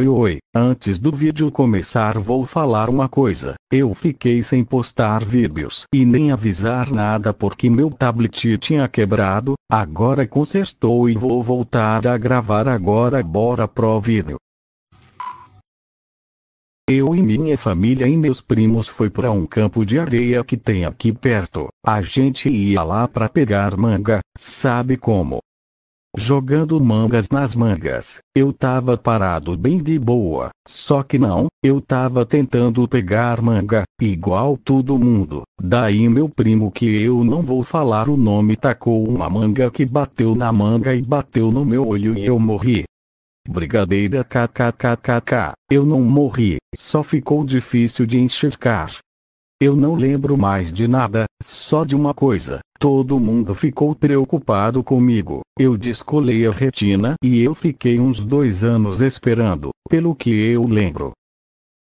Oi oi, antes do vídeo começar vou falar uma coisa, eu fiquei sem postar vídeos e nem avisar nada porque meu tablet tinha quebrado, agora consertou e vou voltar a gravar agora bora pro vídeo. Eu e minha família e meus primos foi para um campo de areia que tem aqui perto. A gente ia lá para pegar manga, sabe como? jogando mangas nas mangas. Eu tava parado bem de boa, só que não, eu tava tentando pegar manga, igual todo mundo. Daí meu primo que eu não vou falar o nome tacou uma manga que bateu na manga e bateu no meu olho e eu morri. Brigadeira kkkk, eu não morri, só ficou difícil de enxergar. Eu não lembro mais de nada, só de uma coisa. Todo mundo ficou preocupado comigo. Eu descolei a retina e eu fiquei uns dois anos esperando, pelo que eu lembro.